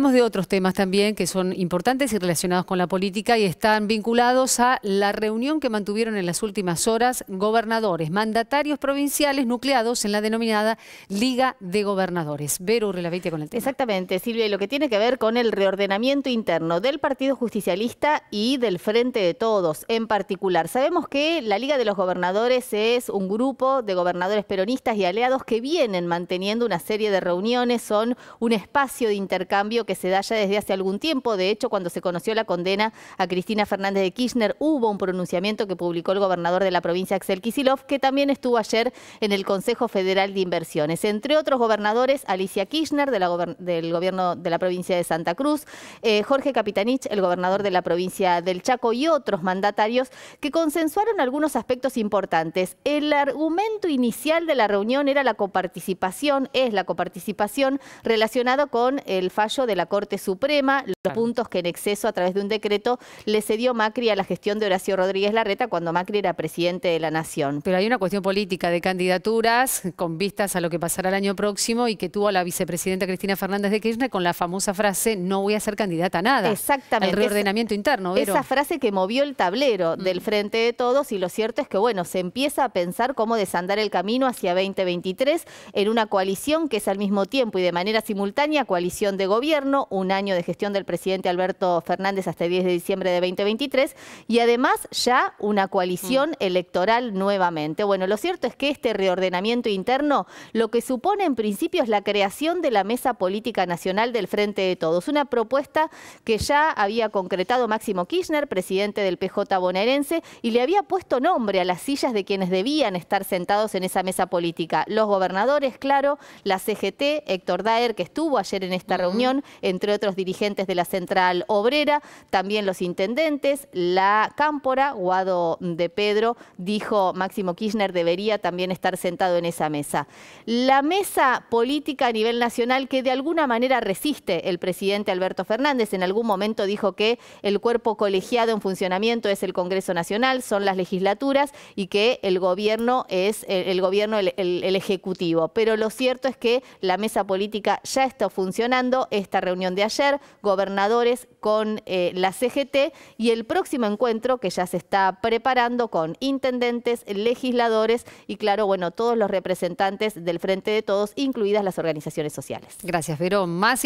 Hablamos de otros temas también que son importantes y relacionados con la política y están vinculados a la reunión que mantuvieron en las últimas horas gobernadores, mandatarios provinciales nucleados en la denominada Liga de Gobernadores. Vero Urrelavite con el tema. Exactamente, Silvia, y lo que tiene que ver con el reordenamiento interno del Partido Justicialista y del Frente de Todos en particular. Sabemos que la Liga de los Gobernadores es un grupo de gobernadores peronistas y aliados que vienen manteniendo una serie de reuniones, son un espacio de intercambio que que se da ya desde hace algún tiempo. De hecho, cuando se conoció la condena a Cristina Fernández de Kirchner, hubo un pronunciamiento que publicó el gobernador de la provincia, Axel Kisilov, que también estuvo ayer en el Consejo Federal de Inversiones. Entre otros gobernadores, Alicia Kirchner, del gobierno de la provincia de Santa Cruz, eh, Jorge Capitanich, el gobernador de la provincia del Chaco, y otros mandatarios que consensuaron algunos aspectos importantes. El argumento inicial de la reunión era la coparticipación, es la coparticipación relacionado con el fallo de la la Corte Suprema los puntos que en exceso a través de un decreto le cedió Macri a la gestión de Horacio Rodríguez Larreta cuando Macri era presidente de la Nación. Pero hay una cuestión política de candidaturas con vistas a lo que pasará el año próximo y que tuvo la vicepresidenta Cristina Fernández de Kirchner con la famosa frase no voy a ser candidata a nada. Exactamente. El reordenamiento interno. Esa frase que movió el tablero mm. del frente de todos y lo cierto es que bueno, se empieza a pensar cómo desandar el camino hacia 2023 en una coalición que es al mismo tiempo y de manera simultánea coalición de gobierno un año de gestión del presidente Alberto Fernández hasta el 10 de diciembre de 2023 y además ya una coalición mm. electoral nuevamente. Bueno, lo cierto es que este reordenamiento interno lo que supone en principio es la creación de la Mesa Política Nacional del Frente de Todos, una propuesta que ya había concretado Máximo Kirchner, presidente del PJ bonaerense, y le había puesto nombre a las sillas de quienes debían estar sentados en esa mesa política. Los gobernadores, claro, la CGT, Héctor Daer, que estuvo ayer en esta reunión, entre otros dirigentes de la Central Obrera, también los intendentes, la Cámpora, Guado de Pedro, dijo Máximo Kirchner debería también estar sentado en esa mesa. La mesa política a nivel nacional que de alguna manera resiste el presidente Alberto Fernández, en algún momento dijo que el cuerpo colegiado en funcionamiento es el Congreso Nacional, son las legislaturas y que el gobierno es el, gobierno, el, ejecutivo. Pero lo cierto es que la mesa política ya está funcionando, está reunión de ayer, gobernadores con eh, la CGT y el próximo encuentro que ya se está preparando con intendentes, legisladores y claro, bueno, todos los representantes del Frente de Todos, incluidas las organizaciones sociales. Gracias, Vero. Más